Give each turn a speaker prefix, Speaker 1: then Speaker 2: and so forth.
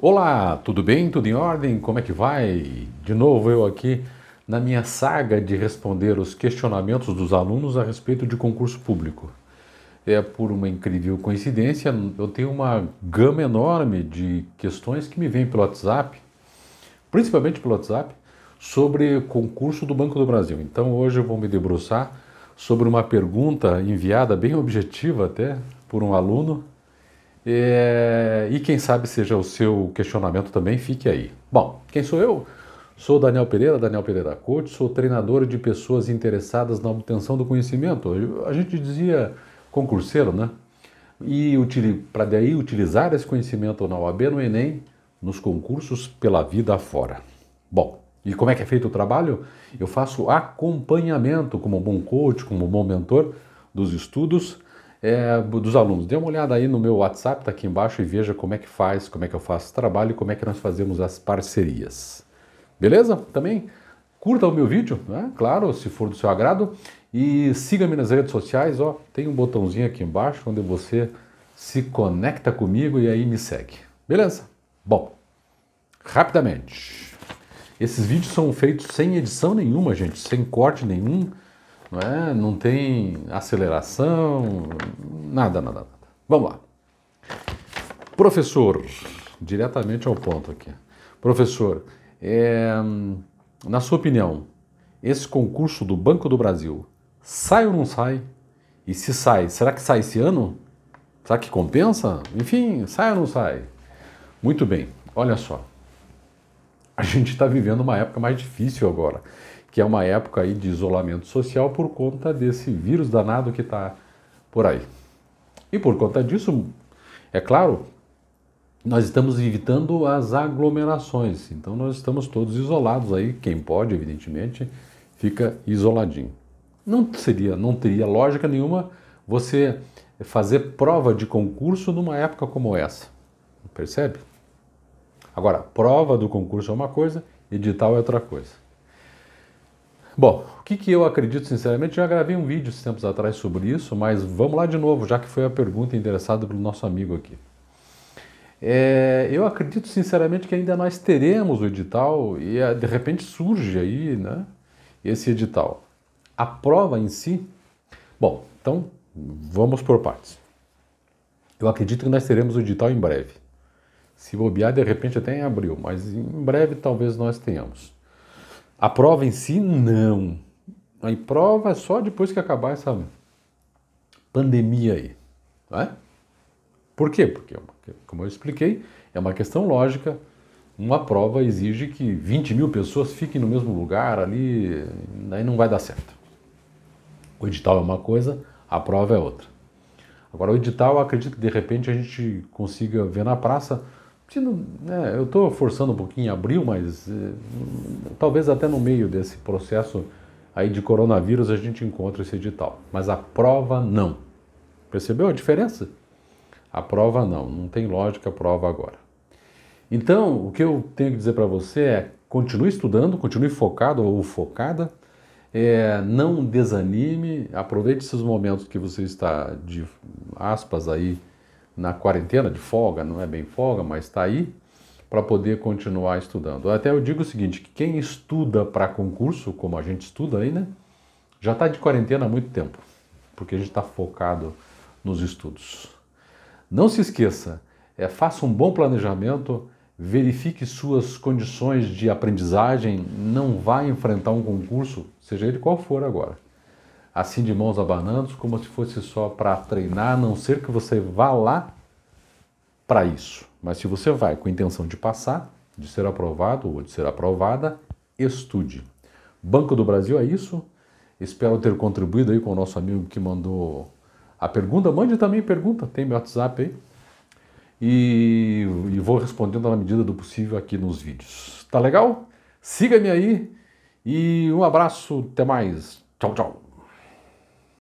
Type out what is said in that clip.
Speaker 1: Olá, tudo bem? Tudo em ordem? Como é que vai? De novo eu aqui na minha saga de responder os questionamentos dos alunos a respeito de concurso público. É por uma incrível coincidência, eu tenho uma gama enorme de questões que me vêm pelo WhatsApp, principalmente pelo WhatsApp, sobre concurso do Banco do Brasil. Então hoje eu vou me debruçar sobre uma pergunta enviada bem objetiva até por um aluno é, e quem sabe seja o seu questionamento também, fique aí. Bom, quem sou eu? Sou Daniel Pereira, Daniel Pereira Coach, sou treinador de pessoas interessadas na obtenção do conhecimento. A gente dizia concurseiro, né? E para daí utilizar esse conhecimento na OAB, no Enem, nos concursos pela vida afora. Bom, e como é que é feito o trabalho? Eu faço acompanhamento como bom coach, como bom mentor dos estudos é, dos alunos. Dê uma olhada aí no meu WhatsApp, está aqui embaixo, e veja como é que faz, como é que eu faço o trabalho e como é que nós fazemos as parcerias. Beleza? Também curta o meu vídeo, né? claro, se for do seu agrado, e siga-me nas redes sociais, ó, tem um botãozinho aqui embaixo onde você se conecta comigo e aí me segue. Beleza? Bom, rapidamente. Esses vídeos são feitos sem edição nenhuma, gente, sem corte nenhum não, é? não tem aceleração, nada, nada, nada. Vamos lá. Professor, diretamente ao ponto aqui. Professor, é, na sua opinião, esse concurso do Banco do Brasil sai ou não sai? E se sai, será que sai esse ano? Será que compensa? Enfim, sai ou não sai? Muito bem, olha só. A gente está vivendo uma época mais difícil agora que é uma época aí de isolamento social por conta desse vírus danado que está por aí. E por conta disso, é claro, nós estamos evitando as aglomerações. Então nós estamos todos isolados aí, quem pode, evidentemente, fica isoladinho. Não seria, não teria lógica nenhuma você fazer prova de concurso numa época como essa. Percebe? Agora, prova do concurso é uma coisa, edital é outra coisa. Bom, o que, que eu acredito sinceramente, já gravei um vídeo esses tempos atrás sobre isso, mas vamos lá de novo, já que foi a pergunta interessada pelo nosso amigo aqui. É, eu acredito sinceramente que ainda nós teremos o edital e ah, de repente surge aí né, esse edital. A prova em si, bom, então vamos por partes. Eu acredito que nós teremos o edital em breve. Se bobear, de repente até em abril, mas em breve talvez nós tenhamos. A prova em si, não. A prova é só depois que acabar essa pandemia aí. Né? Por quê? Porque, como eu expliquei, é uma questão lógica. Uma prova exige que 20 mil pessoas fiquem no mesmo lugar ali, daí não vai dar certo. O edital é uma coisa, a prova é outra. Agora, o edital, acredito que de repente a gente consiga ver na praça é, eu estou forçando um pouquinho abril, mas eh, talvez até no meio desse processo aí de coronavírus a gente encontra esse edital. Mas a prova não. Percebeu a diferença? A prova não. Não tem lógica a prova agora. Então, o que eu tenho que dizer para você é continue estudando, continue focado ou focada. É, não desanime, aproveite esses momentos que você está de aspas aí na quarentena, de folga, não é bem folga, mas está aí, para poder continuar estudando. Até eu digo o seguinte, que quem estuda para concurso, como a gente estuda aí, né, já está de quarentena há muito tempo, porque a gente está focado nos estudos. Não se esqueça, é, faça um bom planejamento, verifique suas condições de aprendizagem, não vá enfrentar um concurso, seja ele qual for agora assim de mãos abanando, como se fosse só para treinar, a não ser que você vá lá para isso. Mas se você vai com a intenção de passar, de ser aprovado ou de ser aprovada, estude. Banco do Brasil é isso. Espero ter contribuído aí com o nosso amigo que mandou a pergunta. Mande também pergunta, tem meu WhatsApp aí. E, e vou respondendo na medida do possível aqui nos vídeos. Tá legal? Siga-me aí e um abraço, até mais. Tchau, tchau.